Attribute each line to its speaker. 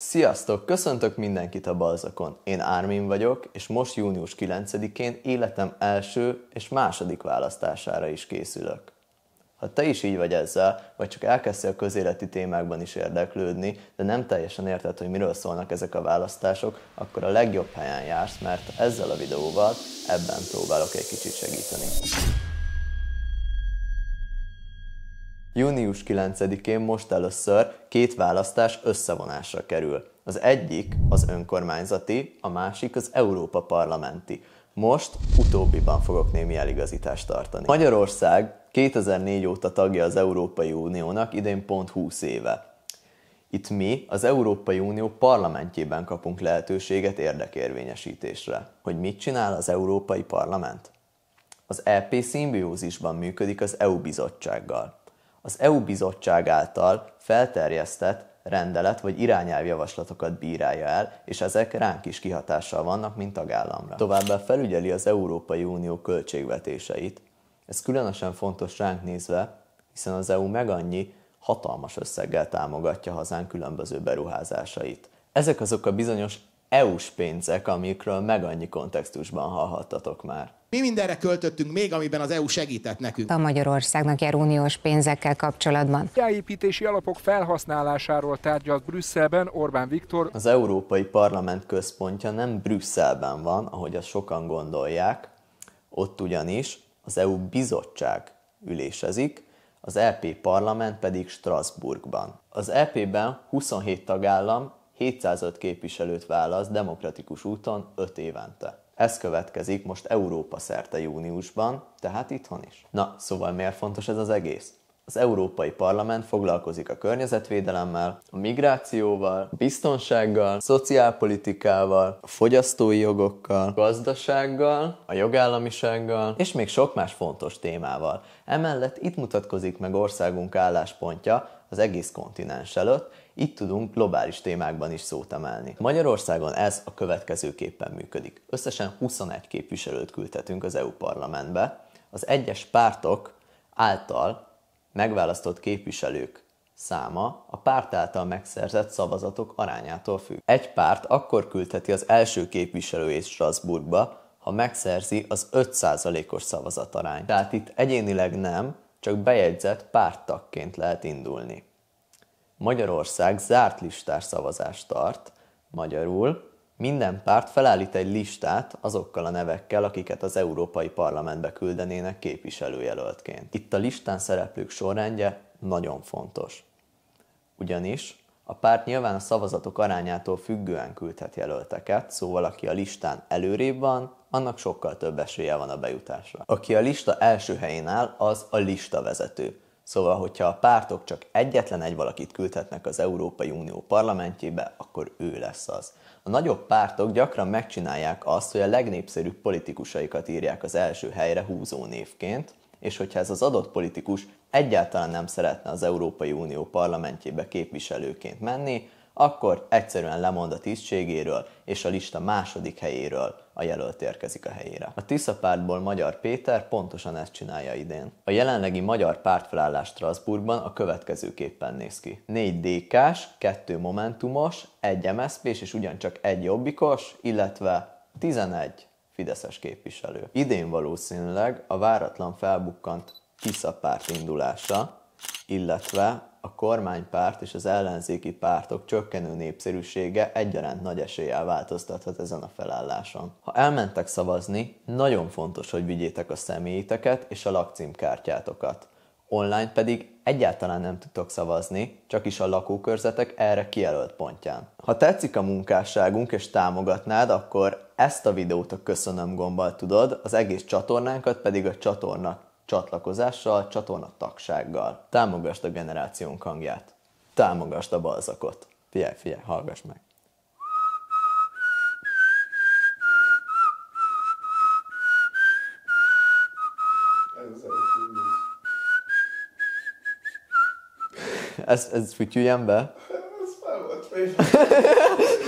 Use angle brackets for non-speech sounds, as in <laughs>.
Speaker 1: Sziasztok! Köszöntök mindenkit a Balzakon. Én Ármin vagyok, és most június 9-én életem első és második választására is készülök. Ha te is így vagy ezzel, vagy csak elkezdtél közéleti témákban is érdeklődni, de nem teljesen érted, hogy miről szólnak ezek a választások, akkor a legjobb helyen jársz, mert ezzel a videóval ebben próbálok egy kicsit segíteni. Június 9-én most először két választás összevonásra kerül. Az egyik az önkormányzati, a másik az Európa parlamenti. Most utóbbiban fogok némi eligazítást tartani. Magyarország 2004 óta tagja az Európai Uniónak, idén pont 20 éve. Itt mi az Európai Unió parlamentjében kapunk lehetőséget érdekérvényesítésre. Hogy mit csinál az Európai Parlament? Az EP szimbiózisban működik az EU bizottsággal az EU bizottság által felterjesztett rendelet vagy irányelvjavaslatokat bírálja el, és ezek ránk is kihatással vannak, mint tagállamra. Továbbá felügyeli az Európai Unió költségvetéseit. Ez különösen fontos ránk nézve, hiszen az EU meg annyi hatalmas összeggel támogatja hazánk különböző beruházásait. Ezek azok a bizonyos EU-s pénzek, amikről meg annyi kontextusban hallhattatok már. Mi mindenre költöttünk még, amiben az EU segített nekünk? A Magyarországnak jár uniós pénzekkel kapcsolatban. építési alapok felhasználásáról tárgyalt Brüsszelben Orbán Viktor. Az Európai Parlament központja nem Brüsszelben van, ahogy azt sokan gondolják. Ott ugyanis az EU bizottság ülésezik, az EP parlament pedig Strasbourgban. Az EP-ben 27 tagállam 705 képviselőt választ demokratikus úton 5 évente. Ez következik most Európa szerte júniusban, tehát itthon is. Na, szóval miért fontos ez az egész? Az Európai Parlament foglalkozik a környezetvédelemmel, a migrációval, a biztonsággal, a szociálpolitikával, a fogyasztói jogokkal, a gazdasággal, a jogállamisággal, és még sok más fontos témával. Emellett itt mutatkozik meg országunk álláspontja az egész kontinens előtt, itt tudunk globális témákban is szót emelni. Magyarországon ez a következőképpen működik. Összesen 21 képviselőt küldhetünk az EU parlamentbe. Az egyes pártok által megválasztott képviselők száma a párt által megszerzett szavazatok arányától függ. Egy párt akkor küldheti az első képviselőjét Strasbourgba, ha megszerzi az 5%-os szavazatarány. Tehát itt egyénileg nem, csak bejegyzett párttagként lehet indulni. Magyarország zárt listás szavazást tart, magyarul minden párt felállít egy listát azokkal a nevekkel, akiket az Európai Parlamentbe küldenének képviselőjelöltként. Itt a listán szereplők sorrendje nagyon fontos. Ugyanis a párt nyilván a szavazatok arányától függően küldhet jelölteket, szóval aki a listán előrébb van, annak sokkal több esélye van a bejutásra. Aki a lista első helyén áll, az a lista vezető. Szóval, hogyha a pártok csak egyetlen egy valakit küldhetnek az Európai Unió parlamentjébe, akkor ő lesz az. A nagyobb pártok gyakran megcsinálják azt, hogy a legnépszerűbb politikusaikat írják az első helyre húzó névként, és hogyha ez az adott politikus egyáltalán nem szeretne az Európai Unió parlamentjébe képviselőként menni, akkor egyszerűen lemond a tisztségéről és a lista második helyéről, a jelölt érkezik a helyére. A Tisza pártból Magyar Péter pontosan ezt csinálja idén. A jelenlegi magyar pártfelállás Strasbourgban a következőképpen néz ki. 4 DK-s, 2 Momentumos, 1 mszp és ugyancsak egy Jobbikos, illetve 11 Fideszes képviselő. Idén valószínűleg a váratlan felbukkant Tisza párt indulása, illetve a kormánypárt és az ellenzéki pártok csökkenő népszerűsége egyaránt nagy eséllyel változtathat ezen a felálláson. Ha elmentek szavazni, nagyon fontos, hogy vigyétek a személyiteket és a lakcímkártyátokat. Online pedig egyáltalán nem tudtok szavazni, csak is a lakókörzetek erre kijelölt pontján. Ha tetszik a munkásságunk és támogatnád, akkor ezt a videót a köszönöm gombbal tudod, az egész csatornánkat pedig a csatorna csatlakozással, csatorna tagsággal. Támogasd a generációnk hangját. Támogasd a balzakot. Figyelj, figyelj, hallgass meg. Ez, ez fütyüljen be? Ez fel volt <laughs>